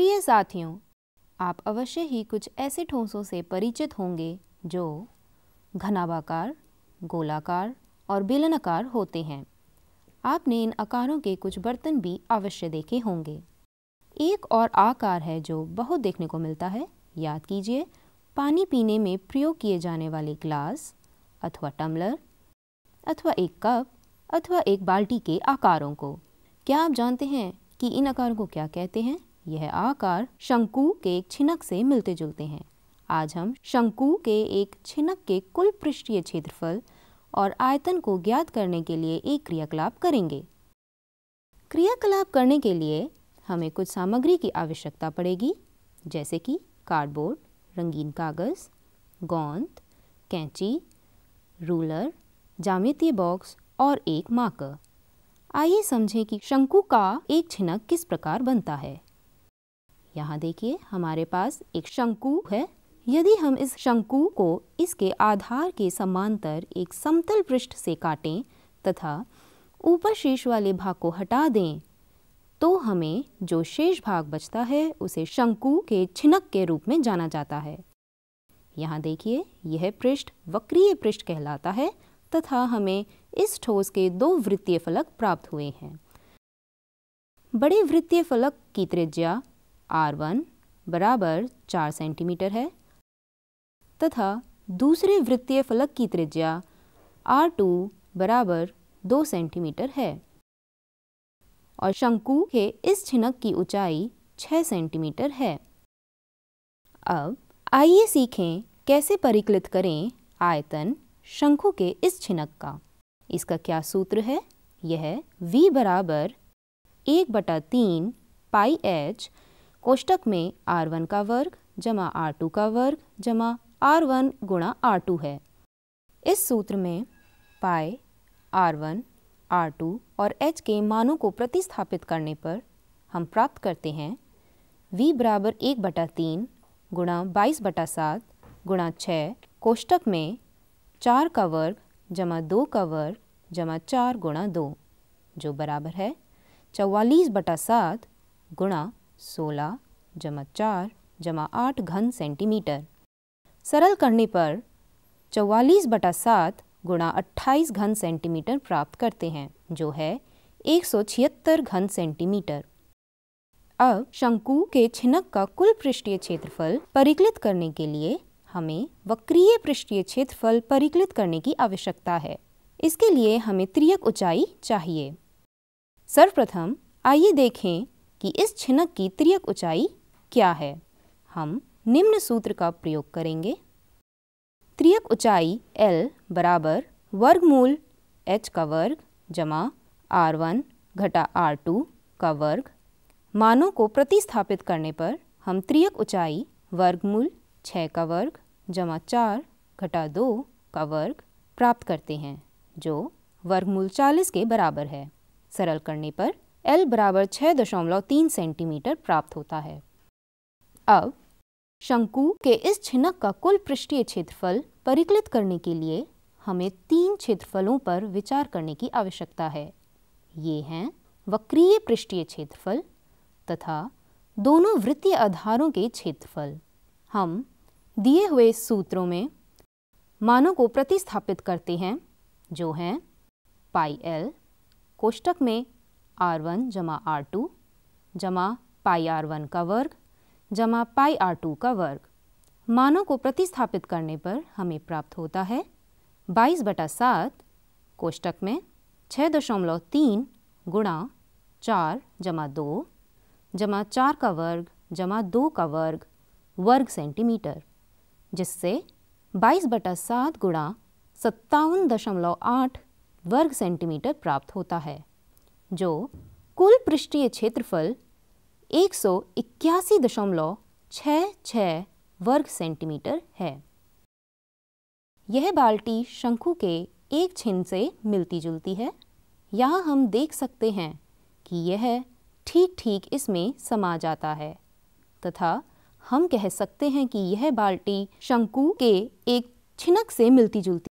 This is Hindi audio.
प्रिय साथियों आप अवश्य ही कुछ ऐसे ठोसों से परिचित होंगे जो घनाबाकार गोलाकार और बेलनाकार होते हैं आपने इन आकारों के कुछ बर्तन भी अवश्य देखे होंगे एक और आकार है जो बहुत देखने को मिलता है याद कीजिए पानी पीने में प्रयोग किए जाने वाले ग्लास अथवा टम्बलर अथवा एक कप अथवा एक बाल्टी के आकारों को क्या आप जानते हैं कि इन आकारों को क्या कहते हैं यह आकार शंकु के छिनक से मिलते जुलते हैं आज हम शंकु के एक छिनक के कुल पृष्ठीय क्षेत्रफल और आयतन को ज्ञात करने के लिए एक क्रियाकलाप करेंगे क्रियाकलाप करने के लिए हमें कुछ सामग्री की आवश्यकता पड़ेगी जैसे कि कार्डबोर्ड रंगीन कागज़ गोंद कैंची रूलर जामितीय बॉक्स और एक माकर आइए समझें कि शंकु का एक छिनक किस प्रकार बनता है यहाँ देखिए हमारे पास एक शंकु है यदि हम इस शंकु को इसके आधार के समांतर एक समतल पृष्ठ से काटें तथा ऊपर शेष वाले भाग को हटा दें तो हमें जो शेष भाग बचता है उसे शंकु के छिनक के रूप में जाना जाता है यहाँ देखिए यह पृष्ठ वक्रीय पृष्ठ कहलाता है तथा हमें इस ठोस के दो वृत्तीय फलक प्राप्त हुए हैं बड़े वृत्तीय फलक की त्रिज्या आर वन बराबर चार सेंटीमीटर है तथा दूसरे वृत्तीय फलक की त्रिज्या आर टू बराबर दो सेंटीमीटर है और शंकु के इस छिनक की ऊंचाई छः सेंटीमीटर है अब आइए सीखें कैसे परिकलित करें आयतन शंकु के इस छिनक का इसका क्या सूत्र है यह v बराबर एक बटा तीन पाई एच कोष्टक में आर वन का वर्ग जमा आर टू का वर्ग जमा आर वन गुणा आर टू है इस सूत्र में पाए आर वन आर टू और एच के मानों को प्रतिस्थापित करने पर हम प्राप्त करते हैं v बराबर एक बटा तीन गुणा बाईस बटा सात गुणा छः कोष्टक में चार का वर्ग जमा दो का वर्ग जमा चार गुणा दो जो बराबर है चवालीस बटा सात गुणा सोलह जमा चार जमा आठ घन सेंटीमीटर सरल करने पर चौवालीस बटा सात गुणा अट्ठाईस घन सेंटीमीटर प्राप्त करते हैं जो है एक सौ छिहत्तर घन सेंटीमीटर अब शंकु के छिनक का कुल पृष्ठीय क्षेत्रफल परिकलित करने के लिए हमें वक्रीय पृष्ठीय क्षेत्रफल परिकलित करने की आवश्यकता है इसके लिए हमें त्रियक ऊंचाई चाहिए सर्वप्रथम आइए देखें कि इस छिनक की त्रियक ऊंचाई क्या है हम निम्न सूत्र का प्रयोग करेंगे त्रियक ऊंचाई L बराबर वर्गमूल h का वर्ग जमा r1 घटा r2 का वर्ग मानों को प्रतिस्थापित करने पर हम त्रियक ऊंचाई वर्गमूल 6 का वर्ग जमा चार घटा दो का वर्ग प्राप्त करते हैं जो वर्गमूल चालीस के बराबर है सरल करने पर एल बराबर छः दशमलव तीन सेंटीमीटर प्राप्त होता है अब शंकु के इस छिनक का कुल पृष्ठीय क्षेत्रफल परिकलित करने के लिए हमें तीन क्षेत्रफलों पर विचार करने की आवश्यकता है ये हैं वक्रीय पृष्ठीय क्षेत्रफल तथा दोनों वृत्तीय आधारों के क्षेत्रफल हम दिए हुए सूत्रों में मानों को प्रतिस्थापित करते हैं जो हैं पाई एल कोष्टक में आर वन जमा आर टू जमा पाई आर वन का वर्ग जमा पाई आर टू का वर्ग मानों को प्रतिस्थापित करने पर हमें प्राप्त होता है बाईस बटा सात कोष्टक में छः दशमलव तीन गुणा चार जमा दो जमा चार का वर्ग जमा दो का वर्ग वर्ग सेंटीमीटर जिससे बाईस बटा सात गुणा सत्तावन दशमलव आठ वर्ग सेंटीमीटर प्राप्त होता है जो कुल पृष्ठीय क्षेत्रफल एक सौ इक्यासी दशमलव छ वर्ग सेंटीमीटर है यह बाल्टी शंकु के एक छिन से मिलती जुलती है यहाँ हम देख सकते हैं कि यह ठीक ठीक इसमें समा जाता है तथा हम कह सकते हैं कि यह बाल्टी शंकु के एक छिनक से मिलती जुलती